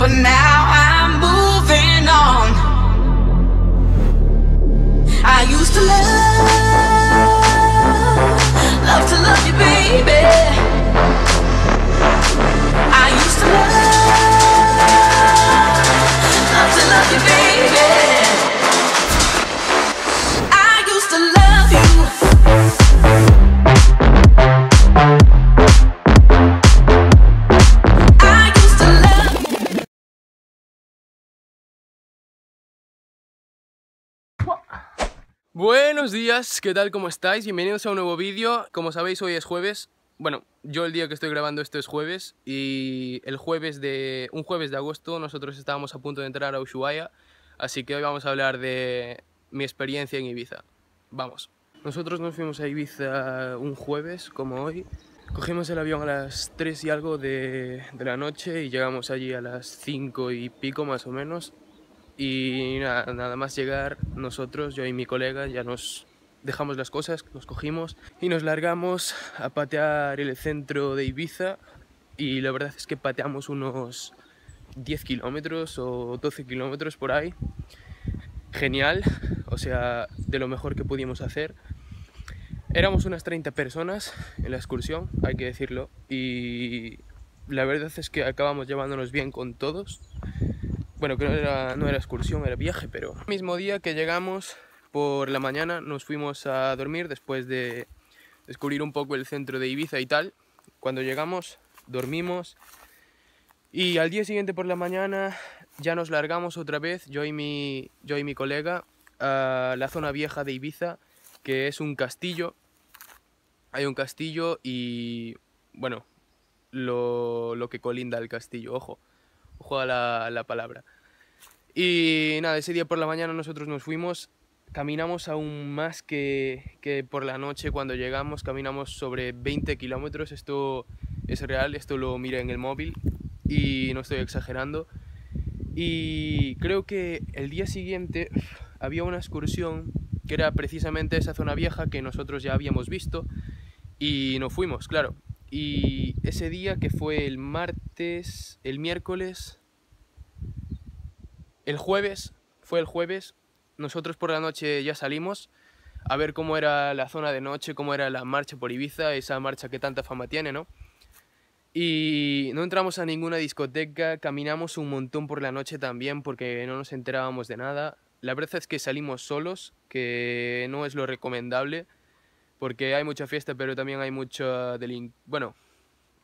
but now Buenos días, ¿qué tal? ¿Cómo estáis? Bienvenidos a un nuevo vídeo. Como sabéis, hoy es jueves. Bueno, yo el día que estoy grabando esto es jueves y el jueves de un jueves de agosto nosotros estábamos a punto de entrar a Ushuaia, así que hoy vamos a hablar de mi experiencia en Ibiza. Vamos. Nosotros nos fuimos a Ibiza un jueves como hoy. Cogimos el avión a las 3 y algo de, de la noche y llegamos allí a las 5 y pico más o menos. Y nada, más llegar, nosotros, yo y mi colega, ya nos dejamos las cosas, nos cogimos y nos largamos a patear el centro de Ibiza. Y la verdad es que pateamos unos 10 kilómetros o 12 kilómetros por ahí. Genial, o sea, de lo mejor que pudimos hacer. Éramos unas 30 personas en la excursión, hay que decirlo, y la verdad es que acabamos llevándonos bien con todos bueno, que no era, no era excursión, era viaje, pero... El mismo día que llegamos por la mañana nos fuimos a dormir después de descubrir un poco el centro de Ibiza y tal. Cuando llegamos, dormimos y al día siguiente por la mañana ya nos largamos otra vez, yo y mi, yo y mi colega, a la zona vieja de Ibiza, que es un castillo. Hay un castillo y, bueno, lo, lo que colinda el castillo, ojo juega la, palabra. Y nada, ese día por la mañana nosotros nos fuimos, caminamos aún más que, por la noche cuando llegamos, caminamos sobre 20 kilómetros, esto es real, esto lo miré en el móvil y no estoy exagerando. Y creo que el día siguiente había una excursión que era precisamente esa zona vieja que nosotros ya habíamos visto y nos fuimos, claro. Y ese día que fue el martes, el miércoles, el jueves, fue el jueves, nosotros por la noche ya salimos a ver cómo era la zona de noche, cómo era la marcha por Ibiza, esa marcha que tanta fama tiene, ¿no? Y no entramos a ninguna discoteca, caminamos un montón por la noche también porque no nos enterábamos de nada. La verdad es que salimos solos, que no es lo recomendable porque hay mucha fiesta, pero también hay mucha delincuencia. Bueno,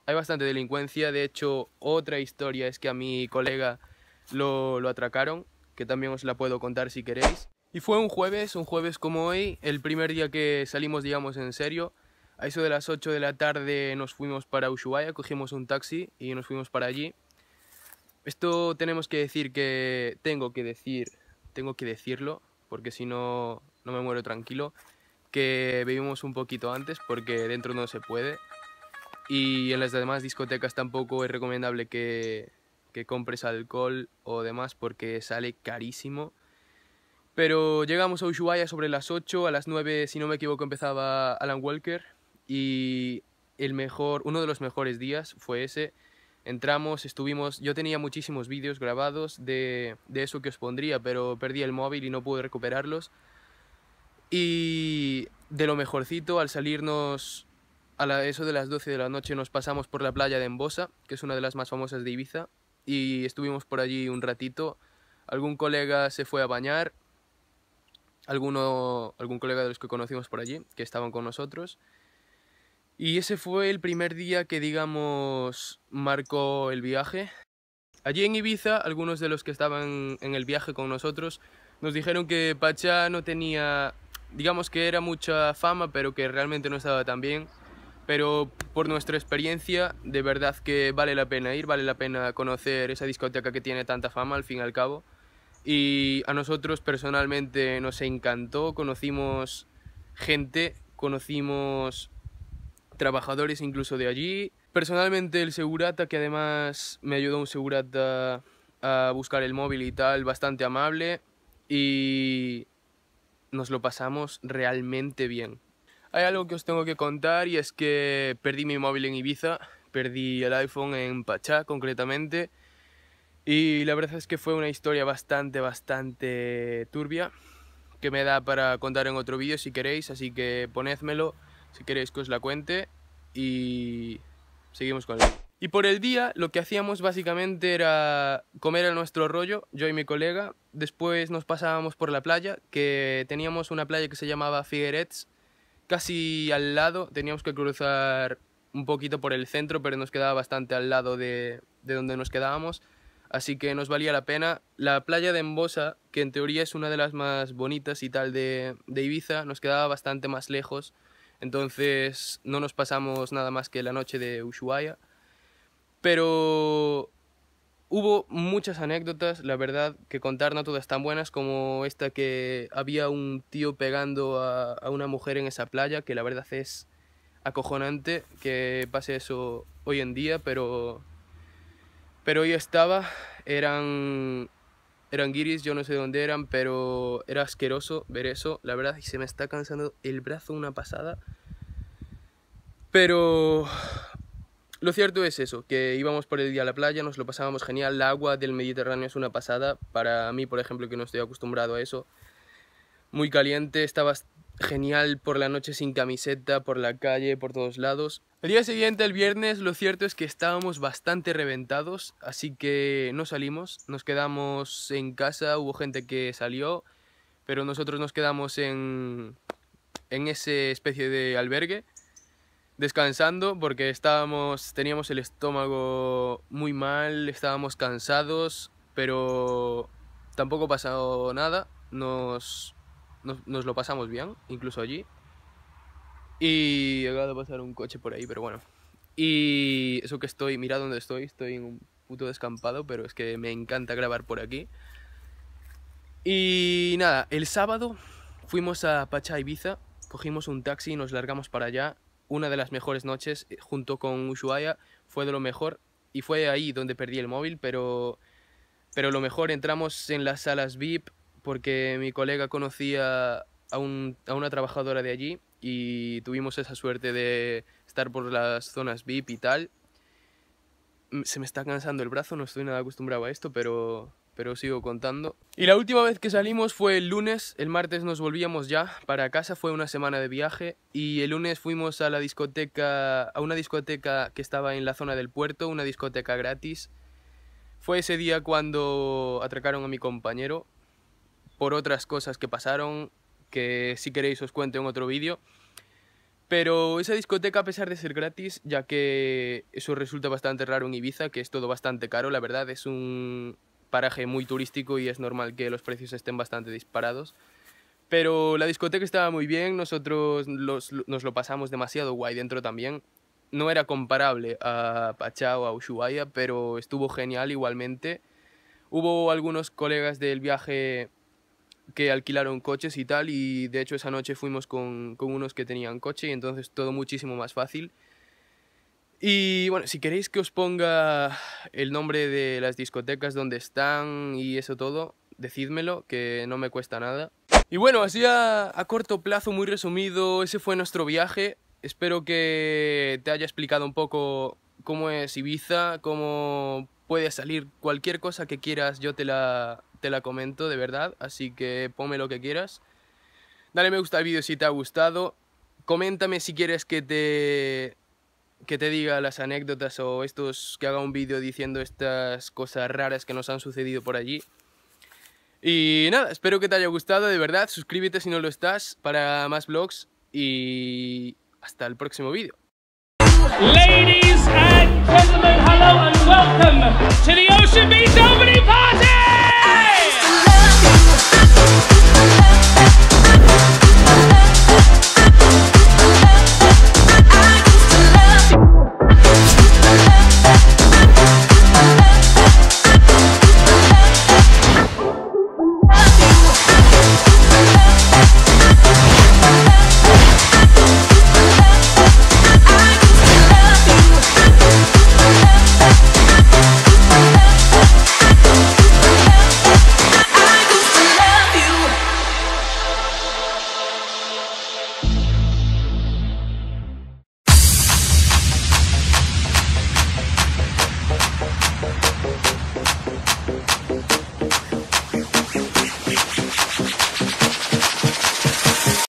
hay bastante delincuencia. De hecho, otra historia es que a mi colega lo, lo atracaron, que también os la puedo contar si queréis. Y fue un jueves, un jueves como hoy, el primer día que salimos, digamos, en serio. A eso de las 8 de la tarde nos fuimos para Ushuaia, cogimos un taxi y nos fuimos para allí. Esto tenemos que decir que tengo que decir, tengo que decirlo, porque si no, no me muero tranquilo que bebimos un poquito antes porque dentro no se puede. Y en las demás discotecas tampoco es recomendable que, compres alcohol o demás porque sale carísimo. Pero llegamos a Ushuaia sobre las 8, a las 9 si no me equivoco empezaba Alan Walker y el mejor, uno de los mejores días fue ese. Entramos, estuvimos, yo tenía muchísimos vídeos grabados de eso que os pondría, pero perdí el móvil y no pude recuperarlos. Y de lo mejorcito, al salirnos a eso de las 12 de la noche, nos pasamos por la playa de Embosa, que es una de las más famosas de Ibiza, y estuvimos por allí un ratito. Algún colega se fue a bañar, alguno, algún colega de los que conocimos por allí, que estaban con nosotros. Y ese fue el primer día que, digamos, marcó el viaje. Allí en Ibiza, algunos de los que estaban en el viaje con nosotros nos dijeron que Pacha no tenía digamos que era mucha fama, pero que realmente no estaba tan bien. Pero por nuestra experiencia, de verdad que vale la pena ir, vale la pena conocer esa discoteca que tiene tanta fama al fin y al cabo. Y a nosotros personalmente nos encantó, conocimos gente, conocimos trabajadores incluso de allí. Personalmente el segurata, que además me ayudó un segurata a buscar el móvil y tal, bastante amable. Y nos lo pasamos realmente bien. Hay algo que os tengo que contar y es que perdí mi móvil en Ibiza, perdí el iPhone en Pachá concretamente y la verdad es que fue una historia bastante, bastante turbia que me da para contar en otro vídeo si queréis, así que ponedmelo si queréis que os la cuente y seguimos con el y por el día lo que hacíamos básicamente era comer a nuestro rollo, yo y mi colega. Después nos pasábamos por la playa, que teníamos una playa que se llamaba Figuerets, casi al lado. Teníamos que cruzar un poquito por el centro, pero nos quedaba bastante al lado de, de donde nos quedábamos. Así que nos valía la pena. La playa de Embosa, que en teoría es una de las más bonitas y tal de, de Ibiza, nos quedaba bastante más lejos. Entonces no nos pasamos nada más que la noche de Ushuaia. Pero hubo muchas anécdotas, la verdad, que contar no todas tan buenas como esta que había un tío pegando a, una mujer en esa playa, que la verdad es acojonante que pase eso hoy en día, pero... Pero yo estaba, eran eran guiris, yo no sé dónde eran, pero era asqueroso ver eso, la verdad, y se me está cansando el brazo una pasada. Pero lo cierto es eso, que íbamos por el día a la playa, nos lo pasábamos genial, el agua del Mediterráneo es una pasada, para mí, por ejemplo, que no estoy acostumbrado a eso, muy caliente, estaba genial por la noche sin camiseta, por la calle, por todos lados. El día siguiente, el viernes, lo cierto es que estábamos bastante reventados, así que no salimos, nos quedamos en casa, hubo gente que salió, pero nosotros nos quedamos en, en ese especie de albergue descansando porque estábamos, teníamos el estómago muy mal, estábamos cansados, pero tampoco pasado nada, nos, lo pasamos bien, incluso allí. Y acaba de pasar un coche por ahí, pero bueno. Y eso que estoy, mira dónde estoy, estoy en un puto descampado, pero es que me encanta grabar por aquí. Y nada, el sábado fuimos a Pacha Ibiza, cogimos un taxi y nos largamos para allá una de las mejores noches eh, junto con Ushuaia, fue de lo mejor y fue ahí donde perdí el móvil, pero, pero lo mejor entramos en las salas VIP porque mi colega conocía a, a una trabajadora de allí y tuvimos esa suerte de estar por las zonas VIP y tal. Mm, se me está cansando el brazo, no estoy nada acostumbrado a esto, pero pero sigo contando. Y la última vez que salimos fue el lunes, el martes nos volvíamos ya para casa, fue una semana de viaje y el lunes fuimos a la discoteca, a una discoteca que estaba en la zona del puerto, una discoteca gratis. Fue ese día cuando atracaron a mi compañero por otras cosas que pasaron, que si queréis os cuento en otro vídeo. Pero esa discoteca, a pesar de ser gratis, ya que eso resulta bastante raro en Ibiza, que es todo bastante caro, la verdad, es un, paraje muy turístico y es normal que los precios estén bastante disparados. Pero la discoteca estaba muy bien, nosotros nos lo pasamos demasiado guay dentro también. No era comparable a Pachao o a Ushuaia, pero estuvo genial igualmente. Hubo algunos colegas del viaje que alquilaron coches y tal, y de hecho esa noche fuimos con, con unos que tenían coche y entonces todo muchísimo más fácil. Y bueno, si queréis que os ponga el nombre de las discotecas donde están y eso todo, decídmelo, que no me cuesta nada. Y bueno, así a, corto plazo, muy resumido, ese fue nuestro viaje. Espero que te haya explicado un poco cómo es Ibiza, cómo puede salir cualquier cosa que quieras, yo te la, te la comento de verdad, así que ponme lo que quieras. Dale me gusta al vídeo si te ha gustado. Coméntame si quieres que te que te diga las anécdotas o estos que haga un vídeo diciendo estas cosas raras que nos han sucedido por allí. Y nada, espero que te haya gustado, de verdad, suscríbete si no lo estás para más vlogs y hasta el próximo vídeo.